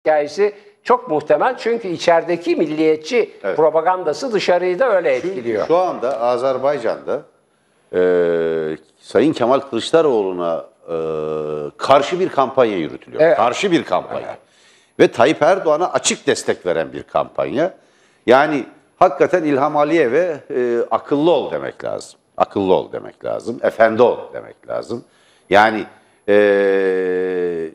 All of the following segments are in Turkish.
hikayesi çok muhtemel çünkü içerideki milliyetçi Evet. propagandası dışarıyı da öyle etkiliyor. Şu anda Azerbaycan'da e, Sayın Kemal Kılıçdaroğlu'na e, karşı bir kampanya yürütülüyor. Evet. Karşı bir kampanya. Ve Tayyip Erdoğan'a açık destek veren bir kampanya. Yani hakikaten İlham Aliyev'e e, akıllı ol demek lazım. Akıllı ol demek lazım. Efendi ol demek lazım. Yani e,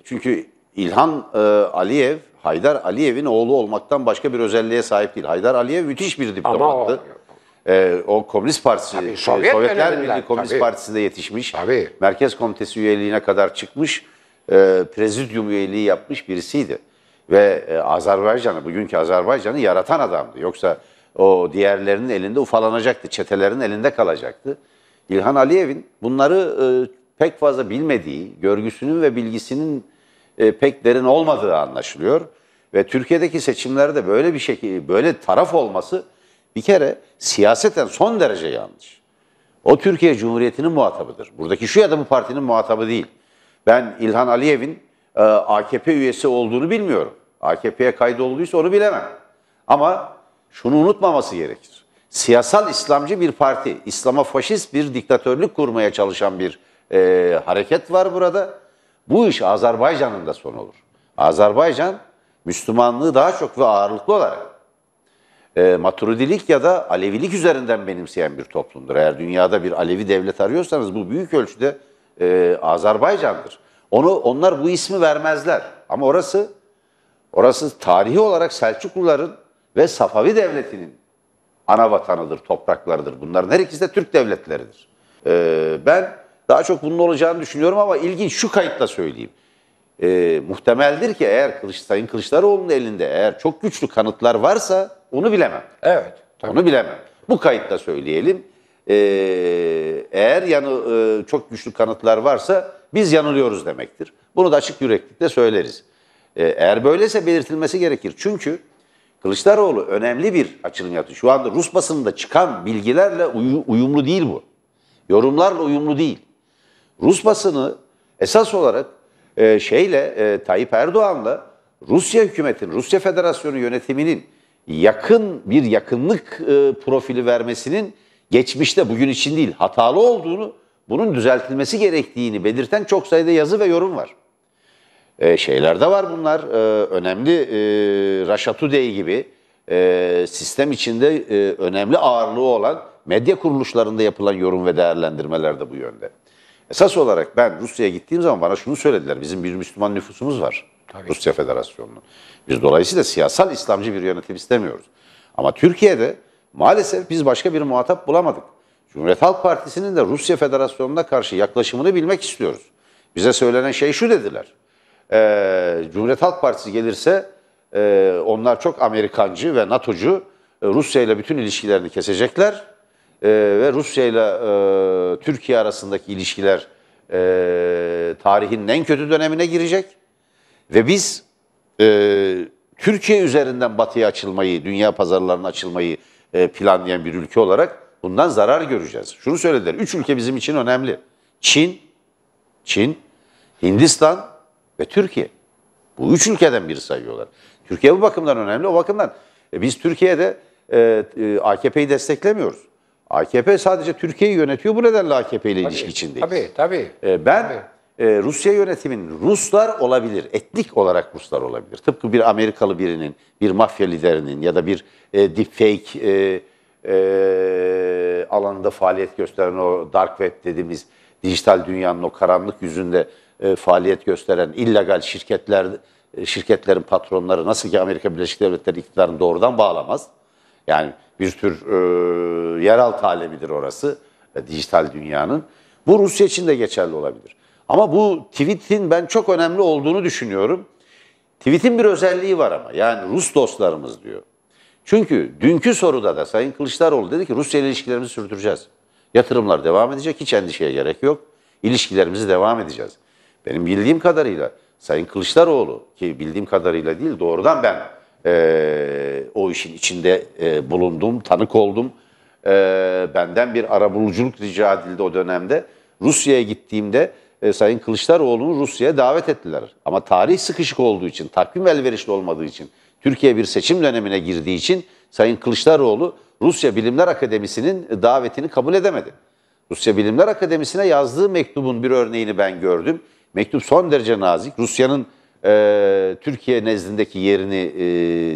çünkü İlhan e, Aliyev, Haydar Aliyev'in oğlu olmaktan başka bir özelliğe sahip değil. Haydar Aliyev müthiş bir diplomattı. Ama o, e, o Komünist Partisi, tabii, Sovyet Sovyetler Birliği Komünist tabii. Partisi'nde yetişmiş. Tabii. Merkez Komitesi üyeliğine kadar çıkmış, e, prezidyum üyeliği yapmış birisiydi. Ve e, Azerbaycan'ı, bugünkü Azerbaycan'ı yaratan adamdı. Yoksa o diğerlerinin elinde ufalanacaktı, çetelerin elinde kalacaktı. İlhan Aliyev'in bunları e, pek fazla bilmediği, görgüsünün ve bilgisinin e, pek derin olmadığı anlaşılıyor. Ve Türkiye'deki seçimlerde böyle bir şekilde böyle taraf olması bir kere siyaseten son derece yanlış. O Türkiye Cumhuriyeti'nin muhatabıdır. Buradaki şu ya da bu partinin muhatabı değil. Ben İlhan Aliyev'in e, AKP üyesi olduğunu bilmiyorum. AKP'ye kaydolduysa onu bilemem. Ama şunu unutmaması gerekir. Siyasal İslamcı bir parti, İslam'a faşist bir diktatörlük kurmaya çalışan bir e, hareket var burada. Bu iş Azerbaycan'ın da sonu olur. Azerbaycan Müslümanlığı daha çok ve ağırlıklı olarak e, Maturidilik ya da Alevilik üzerinden benimseyen bir toplumdur. Eğer dünyada bir Alevi devlet arıyorsanız bu büyük ölçüde e, Azerbaycan'dır. Onu onlar bu ismi vermezler. Ama orası orası tarihi olarak Selçukluların ve Safavi devletinin ana vatanıdır, topraklarıdır. Bunların her ikisi de Türk devletleridir. E, ben daha çok bunun olacağını düşünüyorum ama ilginç şu kayıtla söyleyeyim. E, muhtemeldir ki eğer Kılıç, Sayın Kılıçdaroğlu'nun elinde eğer çok güçlü kanıtlar varsa onu bilemem. Evet. Tabii. Onu bilemem. Bu kayıtla söyleyelim. E, eğer yanı e, çok güçlü kanıtlar varsa biz yanılıyoruz demektir. Bunu da açık yüreklikle söyleriz. E, eğer böyleyse belirtilmesi gerekir. Çünkü Kılıçdaroğlu önemli bir açılım yaptı. Şu anda Rus basınında çıkan bilgilerle uy uyumlu değil bu. Yorumlarla uyumlu değil. Rus basını esas olarak e, şeyle e, Tayyip Erdoğan'la Rusya hükümetinin, Rusya Federasyonu yönetiminin yakın bir yakınlık e, profili vermesinin geçmişte bugün için değil hatalı olduğunu, bunun düzeltilmesi gerektiğini belirten çok sayıda yazı ve yorum var. E, şeyler de var bunlar. E, önemli e, Russia Today gibi e, sistem içinde e, önemli ağırlığı olan medya kuruluşlarında yapılan yorum ve değerlendirmeler de bu yönde. Esas olarak ben Rusya'ya gittiğim zaman bana şunu söylediler. Bizim bir Müslüman nüfusumuz var. Tabii. Rusya Federasyonu'nun. Biz dolayısıyla siyasal İslamcı bir yönetim istemiyoruz. Ama Türkiye'de maalesef biz başka bir muhatap bulamadık. Cumhuriyet Halk Partisi'nin de Rusya Federasyonu'na karşı yaklaşımını bilmek istiyoruz. Bize söylenen şey şu dediler. E, Cumhuriyet Halk Partisi gelirse e, onlar çok Amerikancı ve NATO'cu e, Rusya ile bütün ilişkilerini kesecekler e, ve Rusya ile e, Türkiye arasındaki ilişkiler e, tarihin en kötü dönemine girecek. Ve biz e, Türkiye üzerinden batıya açılmayı, dünya pazarlarına açılmayı e, planlayan bir ülke olarak bundan zarar göreceğiz. Şunu söylediler, üç ülke bizim için önemli. Çin, Çin, Hindistan ve Türkiye. Bu üç ülkeden biri sayıyorlar. Türkiye bu bakımdan önemli. O bakımdan e, biz Türkiye'de e, e, AKP'yi desteklemiyoruz. AKP sadece Türkiye'yi yönetiyor. Bu nedenle AKP ile tabii, ilişki içindeyiz. Tabii tabii. Ee, ben tabii. E, Rusya yönetiminin Ruslar olabilir, etnik olarak Ruslar olabilir. Tıpkı bir Amerikalı birinin, bir mafya liderinin ya da bir e, deepfake e, e, alanında faaliyet gösteren o dark web dediğimiz dijital dünyanın o karanlık yüzünde e, faaliyet gösteren illegal şirketler e, şirketlerin patronları nasıl ki Amerika Birleşik Devletleri iktidarını doğrudan bağlamaz yani bir tür e, yeraltı alemidir orası e, dijital dünyanın. Bu Rusya için de geçerli olabilir. Ama bu tweet'in ben çok önemli olduğunu düşünüyorum. Tweet'in bir özelliği var ama yani Rus dostlarımız diyor. Çünkü dünkü soruda da Sayın Kılıçdaroğlu dedi ki Rusya ile ilişkilerimizi sürdüreceğiz. Yatırımlar devam edecek, hiç endişeye gerek yok. İlişkilerimizi devam edeceğiz. Benim bildiğim kadarıyla Sayın Kılıçdaroğlu ki bildiğim kadarıyla değil doğrudan ben e, o işin içinde e, bulundum, tanık oldum. E, benden bir arabuluculuk rica edildi o dönemde. Rusya'ya gittiğimde e, Sayın Kılıçdaroğlu'nu Rusya'ya davet ettiler. Ama tarih sıkışık olduğu için, takvim elverişli olmadığı için, Türkiye bir seçim dönemine girdiği için Sayın Kılıçdaroğlu Rusya Bilimler Akademisi'nin davetini kabul edemedi. Rusya Bilimler Akademisi'ne yazdığı mektubun bir örneğini ben gördüm. Mektup son derece nazik. Rusya'nın e, Türkiye nezdindeki yerini e,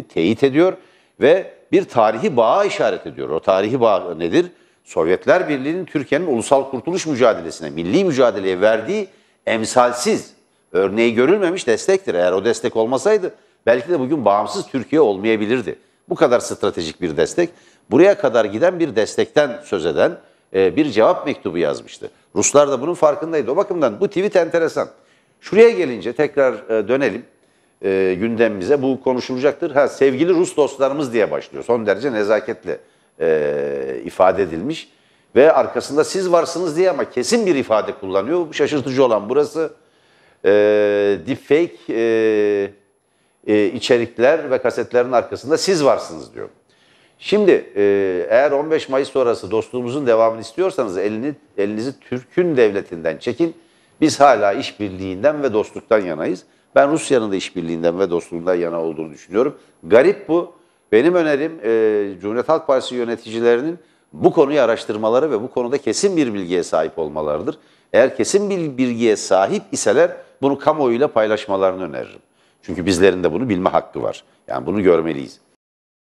teyit ediyor ve bir tarihi bağa işaret ediyor. O tarihi bağ nedir? Sovyetler Birliği'nin Türkiye'nin ulusal kurtuluş mücadelesine, milli mücadeleye verdiği emsalsiz, örneği görülmemiş destektir. Eğer o destek olmasaydı belki de bugün bağımsız Türkiye olmayabilirdi. Bu kadar stratejik bir destek. Buraya kadar giden bir destekten söz eden e, bir cevap mektubu yazmıştı. Ruslar da bunun farkındaydı. O bakımdan bu tweet enteresan. Şuraya gelince tekrar e, dönelim e, gündemimize. Bu konuşulacaktır. Ha sevgili Rus dostlarımız diye başlıyor. Son derece nezaketle e, ifade edilmiş. Ve arkasında siz varsınız diye ama kesin bir ifade kullanıyor. Şaşırtıcı olan burası. E, deepfake e, e, içerikler ve kasetlerin arkasında siz varsınız diyor. Şimdi e, eğer 15 Mayıs sonrası dostluğumuzun devamını istiyorsanız elini elinizi Türk'ün devletinden çekin biz hala işbirliğinden ve dostluktan yanayız. Ben Rusya'nın da işbirliğinden ve dostluğundan yana olduğunu düşünüyorum. Garip bu. Benim önerim e, Cumhuriyet Halk Partisi yöneticilerinin bu konuyu araştırmaları ve bu konuda kesin bir bilgiye sahip olmalarıdır. Eğer kesin bir bilgiye sahip iseler bunu kamuoyuyla paylaşmalarını öneririm. Çünkü bizlerin de bunu bilme hakkı var. Yani bunu görmeliyiz.